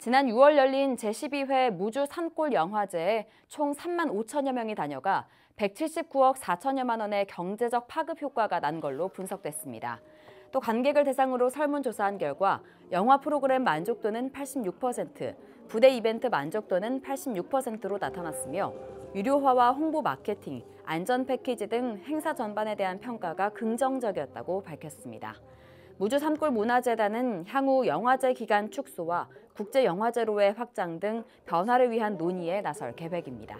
지난 6월 열린 제12회 무주 산골 영화제에 총 3만 5천여 명이 다녀가 179억 4천여만 원의 경제적 파급 효과가 난 걸로 분석됐습니다. 또 관객을 대상으로 설문조사한 결과 영화 프로그램 만족도는 86%, 부대 이벤트 만족도는 86%로 나타났으며 유료화와 홍보 마케팅, 안전 패키지 등 행사 전반에 대한 평가가 긍정적이었다고 밝혔습니다. 무주 산골 문화재단은 향후 영화제 기간 축소와 국제영화제로의 확장 등 변화를 위한 논의에 나설 계획입니다.